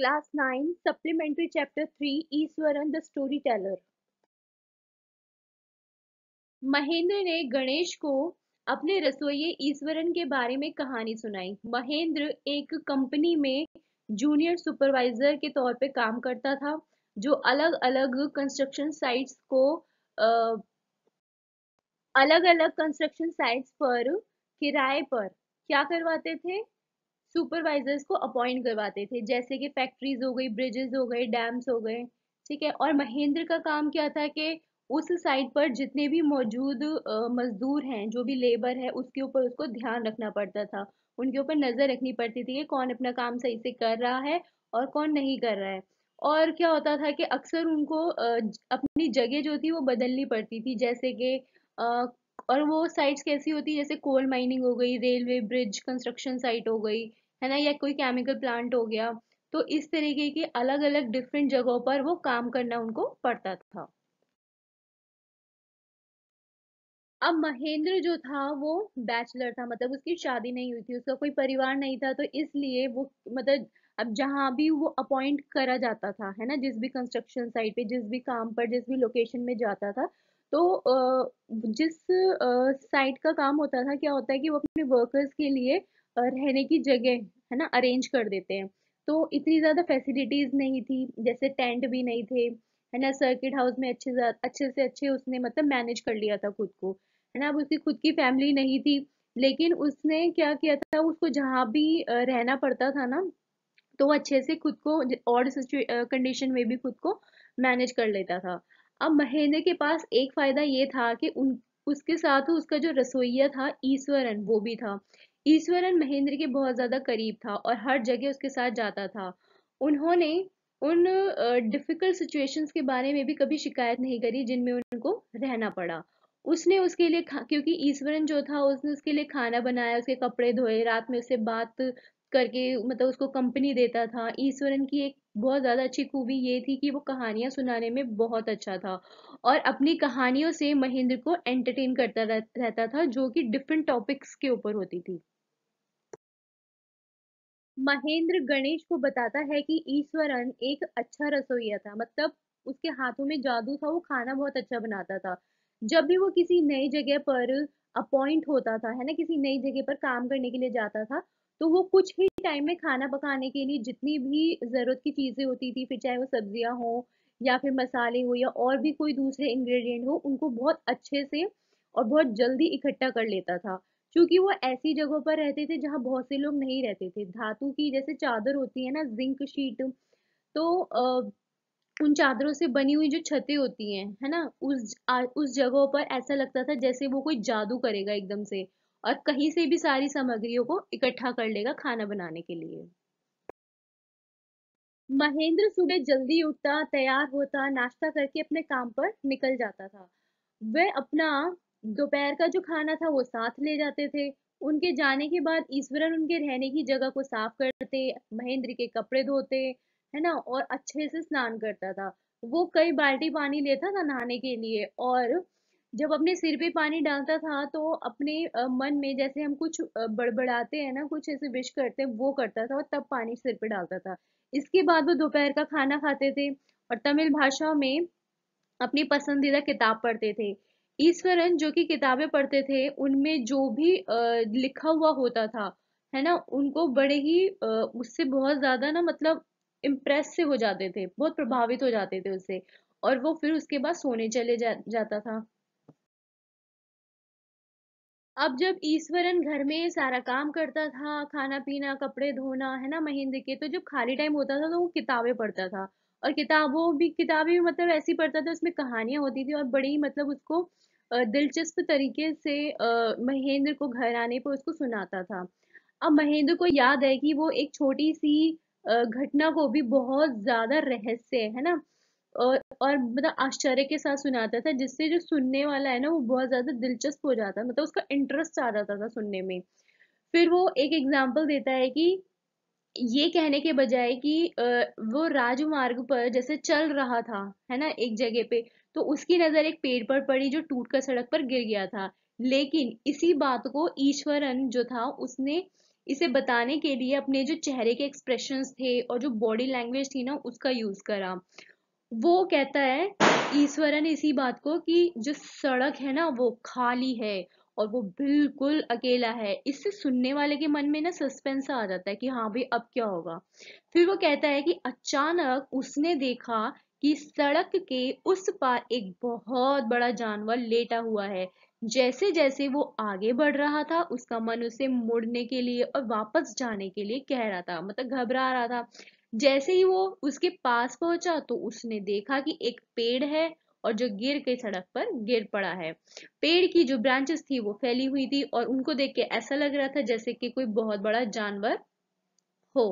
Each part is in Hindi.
Class 9, Supplementary Chapter 3, the storyteller Mahendra ने गणेश को अपने रसोई ईश्वरन के बारे में कहानी सुनाई महेंद्र एक कंपनी में जूनियर सुपरवाइजर के तौर पे काम करता था जो अलग अलग कंस्ट्रक्शन साइट्स को अलग अलग कंस्ट्रक्शन साइट्स पर किराए पर क्या करवाते थे सुपरवाइजर्स को अपॉइंट करवाते थे जैसे कि फैक्ट्रीज हो गई ब्रिजेस हो गए डैम्स हो गए ठीक है और महेंद्र का काम क्या था कि उस साइट पर जितने भी मौजूद मजदूर हैं जो भी लेबर है उसके ऊपर उसको ध्यान रखना पड़ता था उनके ऊपर नज़र रखनी पड़ती थी कि कौन अपना काम सही से कर रहा है और कौन नहीं कर रहा है और क्या होता था कि अक्सर उनको अपनी जगह जो थी वो बदलनी पड़ती थी जैसे कि और वो साइट्स कैसी होती जैसे कोल माइनिंग हो गई रेलवे ब्रिज कंस्ट्रक्शन साइट हो गई है ना या कोई केमिकल प्लांट हो गया तो इस तरीके की अलग अलग डिफरेंट जगहों पर वो काम करना उनको पड़ता था अब महेंद्र जो था वो बैचलर था मतलब उसकी शादी नहीं हुई थी उसका कोई परिवार नहीं था तो इसलिए वो मतलब अब जहाँ भी वो अपॉइंट करा जाता था है ना जिस भी कंस्ट्रक्शन साइट पे जिस भी काम पर जिस भी लोकेशन में जाता था तो जिस साइट का काम होता था क्या होता है कि वो अपने वर्कर्स के लिए रहने की जगह है ना अरेंज कर देते हैं तो इतनी ज़्यादा फैसिलिटीज़ नहीं थी जैसे टेंट भी नहीं थे है ना सर्किट हाउस में अच्छे अच्छे से अच्छे उसने मतलब मैनेज कर लिया था खुद को है ना अब उसकी खुद की फैमिली नहीं थी लेकिन उसने क्या किया था उसको जहाँ भी रहना पड़ता था ना तो अच्छे से खुद को और कंडीशन में भी खुद को मैनेज कर लेता था अब महेंद्र के पास एक फ़ायदा ये था कि उन उसके साथ उसका जो रसोइया था ईश्वरन वो भी था ईश्वरन महेंद्र के बहुत ज़्यादा करीब था और हर जगह उसके साथ जाता था उन्होंने उन डिफ़िकल्ट सिचुएशंस के बारे में भी कभी शिकायत नहीं करी जिनमें उनको रहना पड़ा उसने उसके लिए क्योंकि ईश्वरन जो था उसने उसके लिए खाना बनाया उसके कपड़े धोए रात में उससे बात करके मतलब उसको कंपनी देता था ईश्वरन की एक बहुत ज़्यादा अच्छी खूबी ये थी कि वो कहानियाँ सुनाने में बहुत अच्छा था और अपनी कहानियों से महेंद्र को एंटरटेन करता रहता था जो कि डिफरेंट टॉपिक्स के ऊपर होती थी महेंद्र गणेश को बताता है कि ईश्वरन एक अच्छा रसोईया था मतलब उसके हाथों में जादू था वो खाना बहुत अच्छा बनाता था जब भी वो किसी नई जगह पर अपॉइंट होता था है ना किसी नई जगह पर काम करने के लिए जाता था तो वो कुछ ही टाइम में खाना पकाने के लिए जितनी भी ज़रूरत की चीज़ें होती थी फिर चाहे वो सब्जियां हो या फिर मसाले हो या और भी कोई दूसरे इंग्रेडिएंट हो उनको बहुत अच्छे से और बहुत जल्दी इकट्ठा कर लेता था क्योंकि वो ऐसी जगहों पर रहते थे जहाँ बहुत से लोग नहीं रहते थे धातु की जैसे चादर होती है ना जिंक शीट तो आ, उन चादरों से बनी हुई जो छतें होती हैं है ना उस आ, उस जगहों पर ऐसा लगता था जैसे वो कोई जादू करेगा एकदम से और कहीं से भी सारी सामग्रियों को इकट्ठा कर लेगा खाना बनाने के लिए महेंद्र सुबह जल्दी उठता तैयार होता नाश्ता करके अपने काम पर निकल जाता था वह अपना दोपहर का जो खाना था वो साथ ले जाते थे उनके जाने के बाद ईश्वरन उनके रहने की जगह को साफ करते महेंद्र के कपड़े धोते है ना और अच्छे से स्नान करता था वो कई बाल्टी पानी लेता था नहाने के लिए और जब अपने सिर पे पानी डालता था तो अपने मन में जैसे हम कुछ बड़बड़ाते हैं ना कुछ ऐसे विश करते हैं वो करता था और तब पानी सिर पे डालता था इसके बाद वो दोपहर का खाना खाते थे और तमिल भाषा में अपनी पसंदीदा किताब पढ़ते थे ईश्वरन जो कि किताबें पढ़ते थे उनमें जो भी लिखा हुआ होता था है ना उनको बड़े ही उससे बहुत ज़्यादा ना मतलब इम्प्रेस से हो जाते थे बहुत प्रभावित हो जाते थे उससे और वो फिर उसके बाद सोने चले जा, जाता था अब जब ईश्वरन घर में सारा काम करता था खाना पीना कपड़े धोना है ना महेंद्र के तो जब खाली टाइम होता था तो वो किताबें पढ़ता था और किताबों भी किताबें भी मतलब ऐसी पढ़ता था उसमें कहानियां होती थी और बड़ी मतलब उसको दिलचस्प तरीके से महेंद्र को घर आने पर उसको सुनाता था अब महेंद्र को याद है कि वो एक छोटी सी घटना को भी बहुत ज्यादा रहस्य है ना और और मतलब आश्चर्य के साथ सुनाता था जिससे जो सुनने वाला है ना वो बहुत ज्यादा दिलचस्प हो जाता मतलब उसका इंटरेस्ट आ जाता था सुनने में फिर वो एक एग्जाम्पल देता है कि ये कहने के बजाय कि वो राजमार्ग पर जैसे चल रहा था है ना एक जगह पे तो उसकी नज़र एक पेड़ पर पड़ी जो टूटकर सड़क पर गिर गया था लेकिन इसी बात को ईश्वरन जो था उसने इसे बताने के लिए अपने जो चेहरे के एक्सप्रेशन थे और जो बॉडी लैंग्वेज थी ना उसका यूज़ करा वो कहता है ईश्वरन इसी बात को कि जो सड़क है ना वो खाली है और वो बिल्कुल अकेला है इससे सुनने वाले के मन में ना सस्पेंस आ जाता है कि हाँ भाई अब क्या होगा फिर वो कहता है कि अचानक उसने देखा कि सड़क के उस पार एक बहुत बड़ा जानवर लेटा हुआ है जैसे जैसे वो आगे बढ़ रहा था उसका मन उसे मुड़ने के लिए और वापस जाने के लिए कह रहा था मतलब घबरा रहा था जैसे ही वो उसके पास पहुंचा तो उसने देखा कि एक पेड़ है और जो गिर के सड़क पर गिर पड़ा है पेड़ की जो ब्रांचेस थी वो फैली हुई थी और उनको देख के ऐसा लग रहा था जैसे कि कोई बहुत बड़ा जानवर हो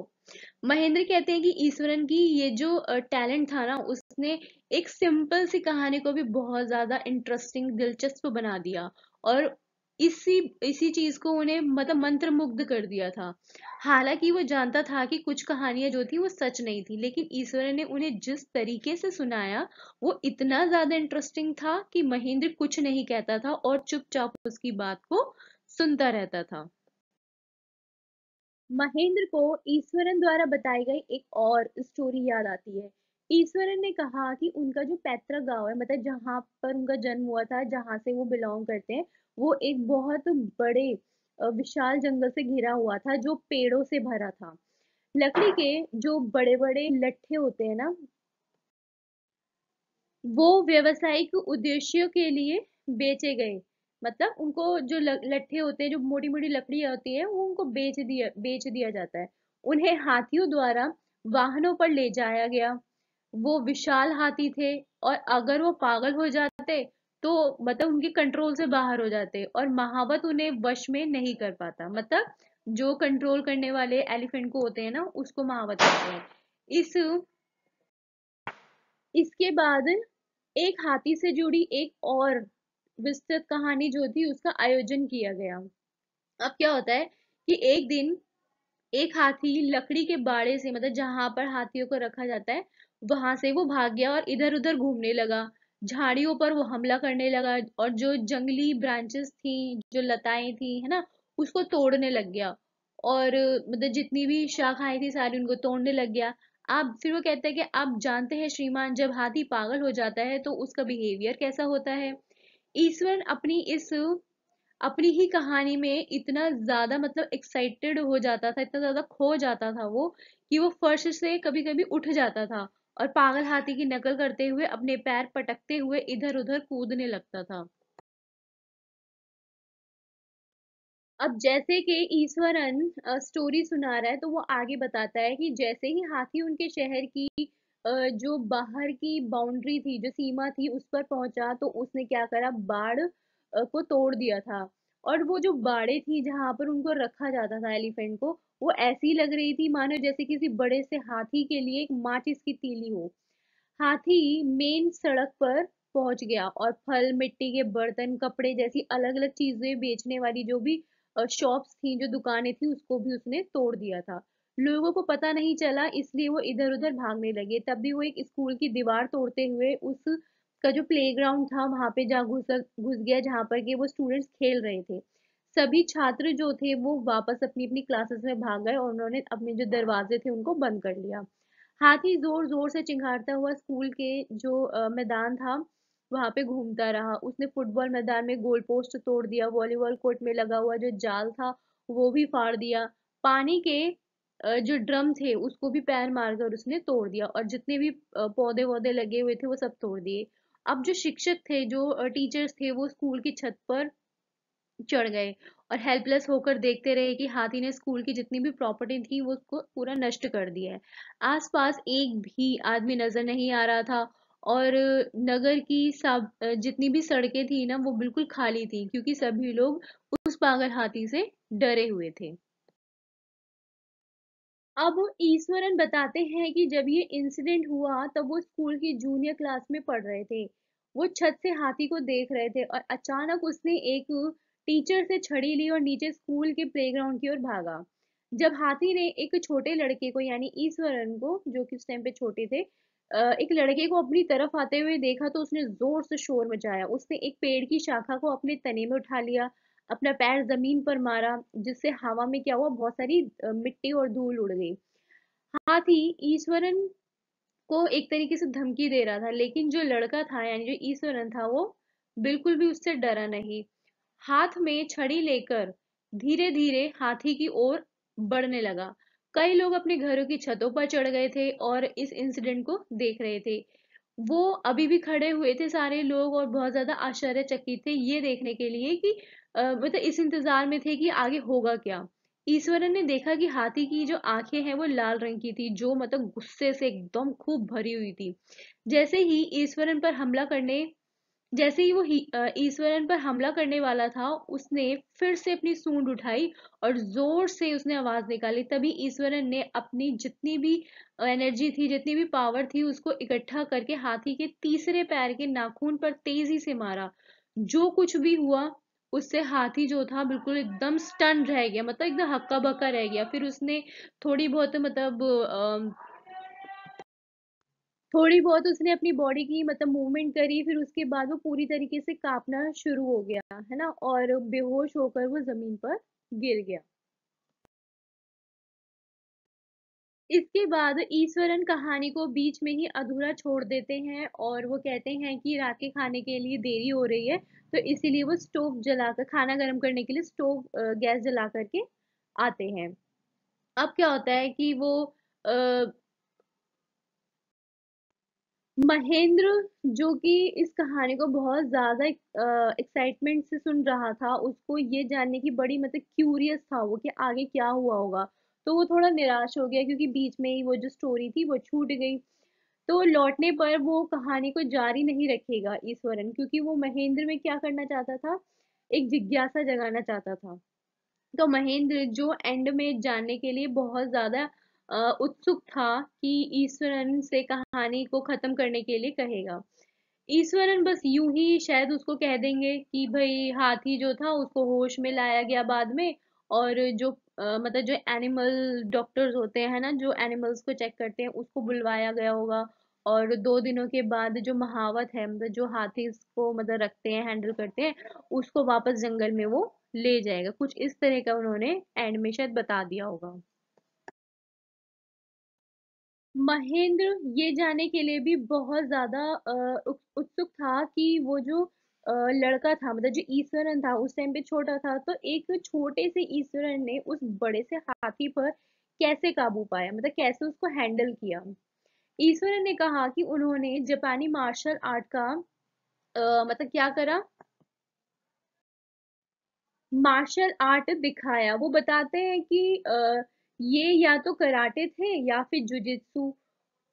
महेंद्र कहते हैं कि ईश्वरन की ये जो टैलेंट था ना उसने एक सिंपल सी कहानी को भी बहुत ज़्यादा इंटरेस्टिंग दिलचस्प बना दिया और इसी इसी चीज को उन्हें मतलब मंत्र मुग्ध कर दिया था हालांकि वो जानता था कि कुछ कहानियां जो थी वो सच नहीं थी लेकिन ईश्वर ने उन्हें जिस तरीके से सुनाया वो इतना ज्यादा इंटरेस्टिंग था कि महेंद्र कुछ नहीं कहता था और चुपचाप उसकी बात को सुनता रहता था महेंद्र को ईश्वरन द्वारा बताई गई एक और स्टोरी याद आती है ईश्वरन ने कहा कि उनका जो पैतृक गांव है मतलब जहाँ पर उनका जन्म हुआ था जहाँ से वो बिलोंग करते हैं वो एक बहुत बड़े विशाल जंगल से घिरा हुआ था जो पेड़ों से भरा था लकड़ी के जो बड़े बड़े लट्ठे होते हैं ना वो व्यवसायिक उद्देश्यों के लिए बेचे गए मतलब उनको जो लट्ठे होते हैं जो मोटी मोटी लकड़ियाँ होती है वो उनको बेच दिया बेच दिया जाता है उन्हें हाथियों द्वारा वाहनों पर ले जाया गया वो विशाल हाथी थे और अगर वो पागल हो जाते तो मतलब उनके कंट्रोल से बाहर हो जाते और महावत उन्हें वश में नहीं कर पाता मतलब जो कंट्रोल करने वाले एलिफेंट को होते हैं ना उसको महावत कहते हैं इस इसके बाद एक हाथी से जुड़ी एक और विस्तृत कहानी जो थी उसका आयोजन किया गया अब क्या होता है कि एक दिन एक हाथी लकड़ी के बाड़े से मतलब जहां पर हाथियों को रखा जाता है वहां से वो भाग गया और इधर उधर घूमने लगा झाड़ियों पर वो हमला करने लगा और जो जंगली ब्रांचेस थी जो लताएं थी है ना उसको तोड़ने लग गया और मतलब जितनी भी शाखाएं थी सारी उनको तोड़ने लग गया आप फिर वो कहते हैं कि आप जानते हैं श्रीमान जब हाथी पागल हो जाता है तो उसका बिहेवियर कैसा होता है ईश्वर अपनी इस अपनी ही कहानी में इतना ज्यादा मतलब एक्साइटेड हो जाता था इतना ज्यादा खो जाता था वो कि वो फर्श से कभी कभी उठ जाता था और पागल हाथी की नकल करते हुए अपने पैर पटकते हुए इधर उधर कूदने लगता था अब जैसे कि ईश्वरन स्टोरी सुना रहा है तो वो आगे बताता है कि जैसे ही हाथी उनके शहर की जो बाहर की बाउंड्री थी जो सीमा थी उस पर पहुंचा तो उसने क्या करा बाढ़ को तोड़ दिया था और वो जो बाड़े थी जहां पर उनको रखा जाता था एलिफेंट को वो ऐसी लग रही थी मानो जैसे किसी बड़े से हाथी के लिए एक माचिस की तीली हो हाथी मेन सड़क पर पहुंच गया और फल मिट्टी के बर्तन कपड़े जैसी अलग अलग चीजें बेचने वाली जो भी शॉप्स थी जो दुकानें थी उसको भी उसने तोड़ दिया था लोगों को पता नहीं चला इसलिए वो इधर उधर भागने लगे तब भी वो एक स्कूल की दीवार तोड़ते हुए उस का जो प्लेग्राउंड था वहाँ पे जा घुस घुस गया जहाँ पर कि वो स्टूडेंट्स खेल रहे थे सभी छात्र जो थे वो वापस अपनी अपनी क्लासेस में भाग गए और उन्होंने अपने जो दरवाजे थे उनको बंद कर लिया हाथी जोर जोर से चिंगारता हुआ स्कूल के जो मैदान था वहाँ पे घूमता रहा उसने फुटबॉल मैदान में गोल पोस्ट तोड़ दिया वॉलीबॉल कोर्ट में लगा हुआ जो जाल था वो भी फाड़ दिया पानी के जो ड्रम थे उसको भी पैर मारकर उसने तोड़ दिया और जितने भी पौधे वौधे लगे हुए थे वो सब तोड़ दिए अब जो शिक्षक थे जो टीचर्स थे वो स्कूल की छत पर चढ़ गए और हेल्पलेस होकर देखते रहे कि हाथी ने स्कूल की जितनी भी प्रॉपर्टी थी वो उसको पूरा नष्ट कर दिया है आसपास एक भी आदमी नजर नहीं आ रहा था और नगर की सब जितनी भी सड़कें थी ना वो बिल्कुल खाली थी क्योंकि सभी लोग उस पागल हाथी से डरे हुए थे अब ईश्वरन बताते हैं कि जब ये इंसिडेंट हुआ तब वो स्कूल की जूनियर क्लास में पढ़ रहे थे वो छत से हाथी को देख रहे थे और अचानक उसने एक टीचर से छड़ी ली और नीचे स्कूल के प्लेग्राउंड की ओर भागा जब हाथी ने एक छोटे लड़के को यानी ईश्वरन को जो कि उस टाइम पे छोटे थे एक लड़के को अपनी तरफ आते हुए देखा तो उसने जोर से शोर मचाया उसने एक पेड़ की शाखा को अपने तने में उठा लिया अपना पैर जमीन पर मारा जिससे हवा में क्या हुआ बहुत सारी मिट्टी और धूल उड़ गई हाथी ईश्वरन को एक तरीके से धमकी दे रहा था लेकिन जो लड़का था यानी जो ईश्वरन था वो बिल्कुल भी उससे डरा नहीं हाथ में छड़ी लेकर धीरे धीरे हाथी की ओर बढ़ने लगा कई लोग अपने घरों की छतों पर चढ़ गए थे और इस इंसिडेंट को देख रहे थे वो अभी भी खड़े हुए थे सारे लोग और बहुत ज्यादा आश्चर्यचकित थे ये देखने के लिए कि मतलब इस इंतजार में थे कि आगे होगा क्या ईश्वरन ने देखा कि हाथी की जो आंखें हैं वो लाल रंग की थी जो मतलब गुस्से से एकदम खूब भरी हुई थी जैसे ही ईश्वरन पर हमला करने जैसे ही वो ईश्वरन पर हमला करने वाला था उसने फिर से अपनी सूंड उठाई और जोर से उसने आवाज निकाली तभी ईश्वरन ने अपनी जितनी भी एनर्जी थी जितनी भी पावर थी उसको इकट्ठा करके हाथी के तीसरे पैर के नाखून पर तेजी से मारा जो कुछ भी हुआ उससे हाथी जो था बिल्कुल एकदम स्टन रह गया मतलब एकदम हक्का बक्का रह गया फिर उसने थोड़ी बहुत मतलब थोड़ी बहुत उसने अपनी बॉडी की मतलब मूवमेंट करी फिर उसके बाद वो पूरी तरीके से कांपना शुरू हो गया है ना और बेहोश होकर वो जमीन पर गिर गया इसके बाद ईश्वरन कहानी को बीच में ही अधूरा छोड़ देते हैं और वो कहते हैं कि रात के खाने के लिए देरी हो रही है तो इसीलिए वो स्टोव जलाकर खाना गर्म करने के लिए स्टोव गैस जला करके आते हैं अब क्या होता है कि वो आ, महेंद्र जो कि इस कहानी को बहुत ज़्यादा एक्साइटमेंट से सुन रहा था उसको ये जानने की बड़ी मतलब क्यूरियस था वो कि आगे क्या हुआ होगा तो वो थोड़ा निराश हो गया क्योंकि बीच में ही वो जो स्टोरी थी वो छूट गई तो लौटने पर वो कहानी को जारी नहीं रखेगा ईश्वरन क्योंकि वो महेंद्र में क्या करना चाहता था एक जिज्ञासा जगाना चाहता था तो महेंद्र जो एंड में जानने के लिए बहुत ज्यादा उत्सुक था कि ईश्वरन से कहानी को खत्म करने के लिए कहेगा ईश्वरन बस यूं ही शायद उसको कह देंगे कि भाई हाथी जो था उसको होश में लाया गया बाद में और जो आ, मतलब जो एनिमल डॉक्टर्स होते हैं ना जो एनिमल्स को चेक करते हैं उसको बुलवाया गया होगा और दो दिनों के बाद जो महावत है मतलब जो हाथी को मतलब रखते हैं हैंडल करते हैं उसको वापस जंगल में वो ले जाएगा कुछ इस तरह का उन्होंने एंड में शायद बता दिया होगा महेंद्र ये जाने के लिए भी बहुत ज्यादा उत्सुक था कि वो जो लड़का था मतलब जो ईश्वरन था उस टाइम पे छोटा था तो एक छोटे से ईश्वरन ने उस बड़े से हाथी पर कैसे काबू पाया मतलब कैसे उसको हैंडल किया ईश्वरन ने कहा कि उन्होंने जापानी मार्शल आर्ट का आ, मतलब क्या करा मार्शल आर्ट दिखाया वो बताते हैं कि आ, ये या तो कराटे थे या फिर जुजित्सु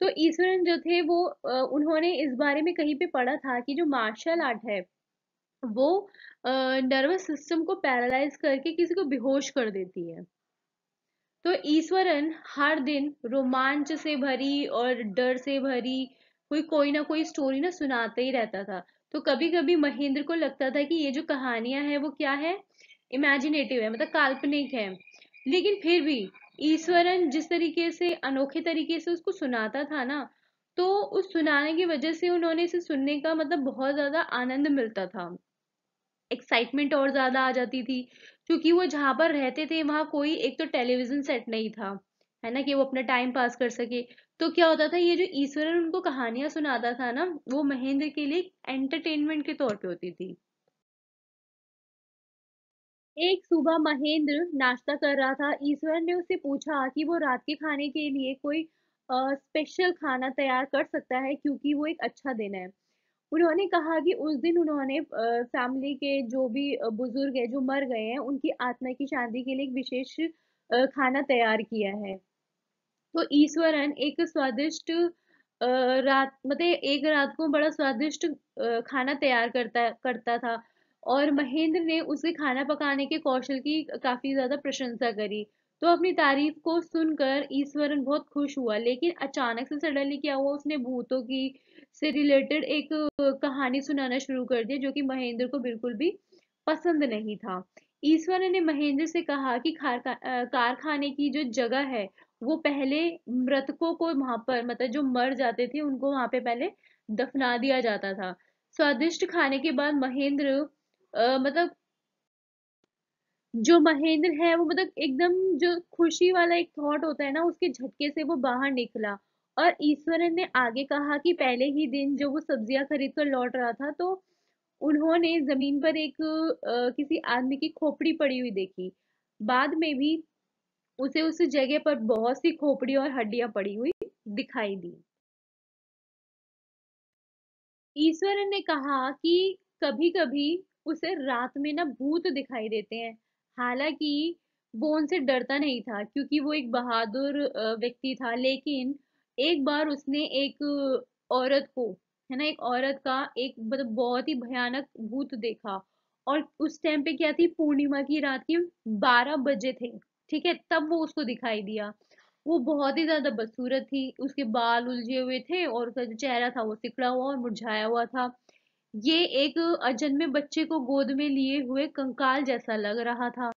तो ईश्वरन जो थे वो आ, उन्होंने इस बारे में कहीं पे पढ़ा था कि जो मार्शल आर्ट है वो नर्वस सिस्टम को पैरालाइज करके किसी को बेहोश कर देती है तो ईश्वरन हर दिन रोमांच से भरी और डर से भरी कोई कोई ना कोई स्टोरी ना सुनाते ही रहता था तो कभी कभी महेंद्र को लगता था कि ये जो कहानियां हैं वो क्या है इमेजिनेटिव है मतलब काल्पनिक है लेकिन फिर भी ईश्वरन जिस तरीके से अनोखे तरीके से उसको सुनाता था ना तो उस सुनाने की वजह से उन्होंने इसे सुनने का मतलब बहुत ज्यादा आनंद मिलता था एक्साइटमेंट और ज़्यादा आ जाती थी क्योंकि वो जहाँ पर रहते थे वहाँ कोई एक तो टेलीविज़न सेट नहीं था है ना कि वो अपना टाइम पास कर सके तो क्या होता था ये जो ईश्वरन उनको कहानियां सुनाता था ना वो महेंद्र के लिए एंटरटेनमेंट के तौर पे होती थी एक सुबह महेंद्र नाश्ता कर रहा था ईश्वर ने उससे पूछा कि वो रात के खाने के लिए कोई स्पेशल खाना तैयार कर सकता है क्योंकि वो एक अच्छा दिन है उन्होंने कहा कि उस दिन उन्होंने फैमिली के जो भी बुजुर्ग है जो मर गए हैं उनकी आत्मा की शांति के लिए एक विशेष खाना तैयार किया है तो ईश्वरन एक स्वादिष्ट रात मतलब एक रात को बड़ा स्वादिष्ट खाना तैयार करता करता था और महेंद्र ने उसके खाना पकाने के कौशल की काफी ज्यादा प्रशंसा करी तो अपनी तारीफ को सुनकर ईश्वरन बहुत खुश हुआ लेकिन अचानक से सडनली क्या हुआ उसने भूतों की से रिलेटेड एक कहानी सुनाना शुरू कर दिया जो कि महेंद्र को बिल्कुल भी पसंद नहीं था ईश्वर ने महेंद्र से कहा कि कारखाने की जो जगह है वो पहले मृतकों को वहां पर मतलब जो मर जाते थे उनको वहां पे पहले दफना दिया जाता था स्वादिष्ट खाने के बाद महेंद्र मतलब जो महेंद्र है वो मतलब एकदम जो खुशी वाला एक थॉट होता है ना उसके झटके से वो बाहर निकला और ईश्वर ने आगे कहा कि पहले ही दिन जो वो सब्जियां खरीद कर लौट रहा था तो उन्होंने जमीन पर एक आ, किसी आदमी की खोपड़ी पड़ी हुई देखी बाद में भी उसे उस जगह पर बहुत सी खोपड़ी और हड्डियां पड़ी हुई दिखाई दी ईश्वरन ने कहा कि कभी कभी उसे रात में ना भूत दिखाई देते हैं हालांकि वो उनसे डरता नहीं था क्योंकि वो एक बहादुर व्यक्ति था लेकिन एक बार उसने एक औरत को है ना एक औरत का एक मतलब बहुत ही भयानक भूत देखा और उस टाइम पे क्या थी पूर्णिमा की रात के बारह बजे थे ठीक है तब वो उसको दिखाई दिया वो बहुत ही ज्यादा बदसूरत थी उसके बाल उलझे हुए थे और उसका जो चेहरा था वो सिकड़ा हुआ और मुरझाया हुआ था ये एक अजन्मे बच्चे को गोद में लिए हुए कंकाल जैसा लग रहा था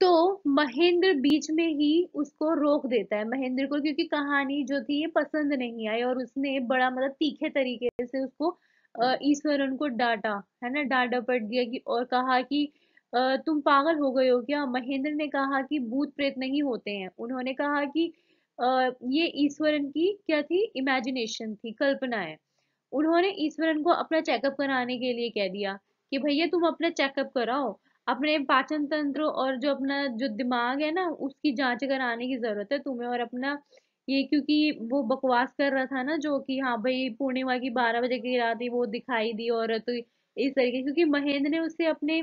तो महेंद्र बीच में ही उसको रोक देता है महेंद्र को क्योंकि कहानी जो थी ये पसंद नहीं आई और उसने बड़ा मतलब तीखे तरीके से उसको ईश्वरन को डांटा है ना डांटा पट दिया कि और कहा कि तुम पागल हो गए हो क्या महेंद्र ने कहा कि भूत प्रेत नहीं होते हैं उन्होंने कहा कि ये ईश्वरन की क्या थी इमेजिनेशन थी कल्पना है उन्होंने ईश्वरन को अपना चेकअप कराने के लिए कह दिया कि भैया तुम अपना चेकअप कराओ अपने पाचन तंत्र और जो अपना जो दिमाग है ना उसकी जांच कराने की ज़रूरत है तुम्हें और अपना ये क्योंकि वो बकवास कर रहा था ना जो कि हाँ भाई पूर्णिमा की बारह बजे की रात ही वो दिखाई दी और तो इस तरीके क्योंकि महेंद्र ने उससे अपने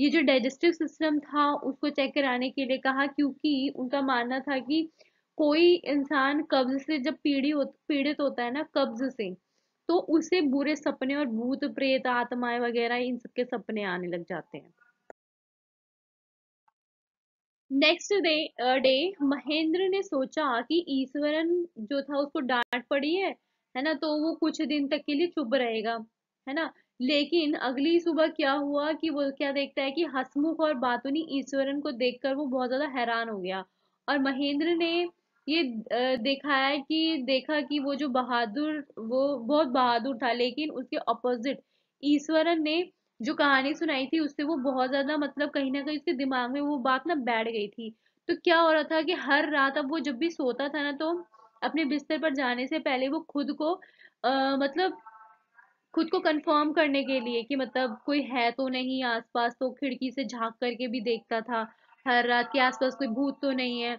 ये जो डाइजेस्टिव सिस्टम था उसको चेक कराने के लिए कहा क्योंकि उनका मानना था कि कोई इंसान कब्ज से जब पीड़ी हो पीड़ित होता है ना कब्ज से तो उसे बुरे सपने और भूत प्रेत आत्माएं वगैरह इन सबके सपने आने लग जाते हैं नेक्स्ट डे डे महेंद्र ने सोचा कि ईश्वरन जो था उसको डांट पड़ी है है ना तो वो कुछ दिन तक के लिए चुप रहेगा है ना लेकिन अगली सुबह क्या हुआ कि वो क्या देखता है कि हसमुख और बातुनी ईश्वरन को देखकर वो बहुत ज्यादा हैरान हो गया और महेंद्र ने ये देखा है कि देखा कि वो जो बहादुर वो बहुत बहादुर था लेकिन उसके अपोजिट ईश्वरन ने जो कहानी सुनाई थी उससे वो बहुत ज़्यादा मतलब कहीं ना कहीं उसके दिमाग में वो बात ना बैठ गई थी तो क्या हो रहा था कि हर रात अब वो जब भी सोता था ना तो अपने बिस्तर पर जाने से पहले वो खुद को आ, मतलब खुद को कंफर्म करने के लिए कि मतलब कोई है तो नहीं आसपास तो खिड़की से झांक करके भी देखता था हर रात के आसपास कोई भूत तो नहीं है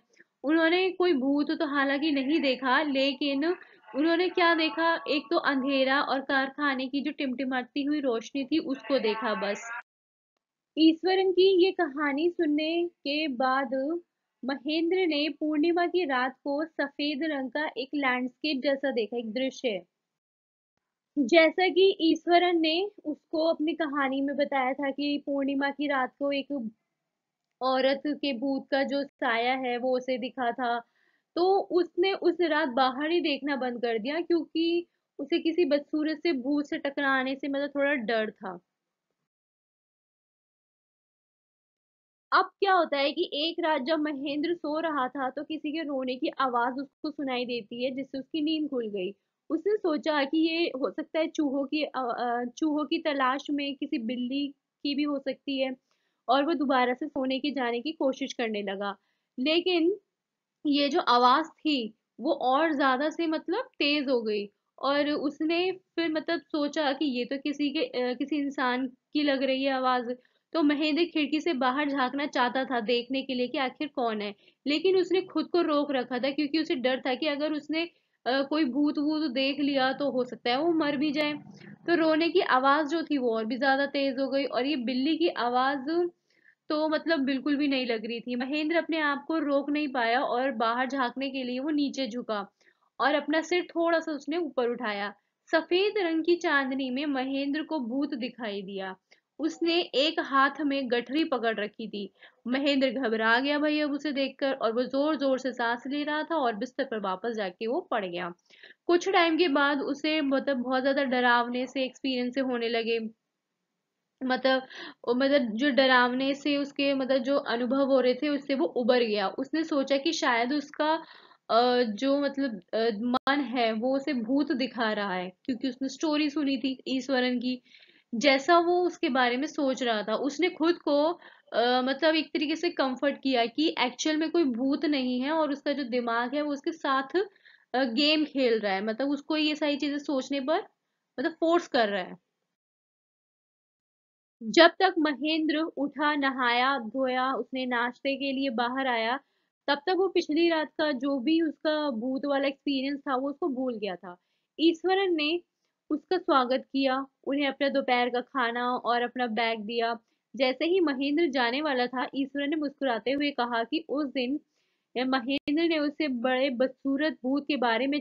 उन्होंने कोई भूत तो हालांकि नहीं देखा लेकिन उन्होंने क्या देखा एक तो अंधेरा और कारखाने की जो टिमटिमाती हुई रोशनी थी उसको देखा बस ईश्वरन की ये कहानी सुनने के बाद महेंद्र ने पूर्णिमा की रात को सफेद रंग का एक लैंडस्केप जैसा देखा एक दृश्य जैसा कि ईश्वरन ने उसको अपनी कहानी में बताया था कि पूर्णिमा की रात को एक औरत के भूत का जो साया है वो उसे दिखा था तो उसने उस रात बाहर ही देखना बंद कर दिया क्योंकि उसे किसी बदसूरत से भूत से टकराने से मतलब थोड़ा डर था अब क्या होता है कि एक रात जब महेंद्र सो रहा था तो किसी के रोने की आवाज उसको सुनाई देती है जिससे उसकी नींद खुल गई उसने सोचा कि ये हो सकता है चूहों की चूहों की तलाश में किसी बिल्ली की भी हो सकती है और वो दोबारा से सोने की जाने की कोशिश करने लगा लेकिन ये जो आवाज़ थी वो और ज़्यादा से मतलब तेज़ हो गई और उसने फिर मतलब सोचा कि ये तो किसी के किसी इंसान की लग रही है आवाज़ तो महेंद्र खिड़की से बाहर झांकना चाहता था देखने के लिए कि आखिर कौन है लेकिन उसने खुद को रोक रखा था क्योंकि उसे डर था कि अगर उसने कोई भूत वूत देख लिया तो हो सकता है वो मर भी जाए तो रोने की आवाज़ जो थी वो और भी ज़्यादा तेज़ हो गई और ये बिल्ली की आवाज़ तो मतलब बिल्कुल भी नहीं लग रही थी महेंद्र अपने आप को रोक नहीं पाया और बाहर झांकने के लिए वो नीचे झुका और अपना सिर थोड़ा सा उसने ऊपर उठाया सफेद रंग की चांदनी में महेंद्र को भूत दिखाई दिया उसने एक हाथ में गठरी पकड़ रखी थी महेंद्र घबरा गया भाई अब उसे देखकर और वो जोर जोर से सांस ले रहा था और बिस्तर पर वापस जाके वो पड़ गया कुछ टाइम के बाद उसे मतलब बहुत ज्यादा डरावने से एक्सपीरियंस होने लगे मतलब मतलब जो डरावने से उसके मतलब जो अनुभव हो रहे थे उससे वो उबर गया उसने सोचा कि शायद उसका जो मतलब मन है वो उसे भूत दिखा रहा है क्योंकि उसने स्टोरी सुनी थी ईश्वरन की जैसा वो उसके बारे में सोच रहा था उसने खुद को अ, मतलब एक तरीके से कंफर्ट किया कि एक्चुअल में कोई भूत नहीं है और उसका जो दिमाग है वो उसके साथ गेम खेल रहा है मतलब उसको ये सारी चीजें सोचने पर मतलब फोर्स कर रहा है जब तक महेंद्र उठा नहाया धोया उसने नाश्ते के लिए बाहर आया तब तक वो पिछली रात का जो भी उसका भूत वाला एक्सपीरियंस था वो उसको भूल गया था ईश्वरन ने उसका स्वागत किया उन्हें अपना दोपहर का खाना और अपना बैग दिया जैसे ही महेंद्र जाने वाला था ईश्वरन ने मुस्कुराते हुए कहा कि उस दिन महेंद्र ने उसे बड़े बदसूरत भूत के बारे में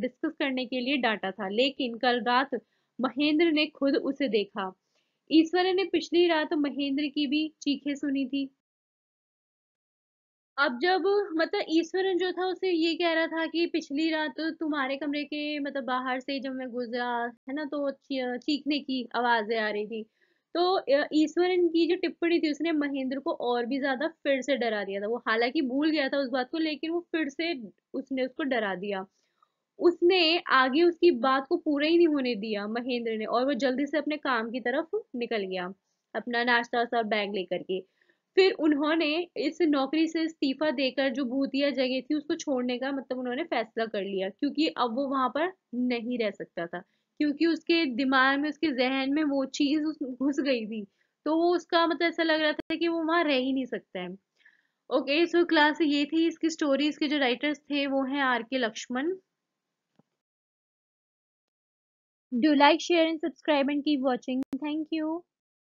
डिस्कस करने के लिए डांटा था लेकिन कल रात महेंद्र ने खुद उसे देखा ईश्वर ने पिछली रात महेंद्र की भी चीखें सुनी थी अब जब मतलब ईश्वरन जो था उसे ये कह रहा था कि पिछली रात तुम्हारे कमरे के मतलब बाहर से जब मैं गुजरा है ना तो चीखने की आवाजें आ रही थी तो ईश्वरन की जो टिप्पणी थी उसने महेंद्र को और भी ज्यादा फिर से डरा दिया था वो हालांकि भूल गया था उस बात को लेकिन वो फिर से उसने उसको डरा दिया उसने आगे उसकी बात को पूरा ही नहीं होने दिया महेंद्र ने और वो जल्दी से अपने काम की तरफ निकल गया अपना नाश्ता सा बैग लेकर के फिर उन्होंने इस नौकरी से इस्तीफा देकर जो भूतिया जगह थी उसको छोड़ने का मतलब उन्होंने फैसला कर लिया क्योंकि अब वो वहां पर नहीं रह सकता था क्योंकि उसके दिमाग में उसके जहन में वो चीज घुस गई थी तो वो उसका मतलब ऐसा लग रहा था कि वो वहां रह ही नहीं सकता है ओके सो क्लास ये थी इसकी स्टोरी इसके जो राइटर्स थे वो हैं आर के Lakshman do like share and subscribe and keep watching thank you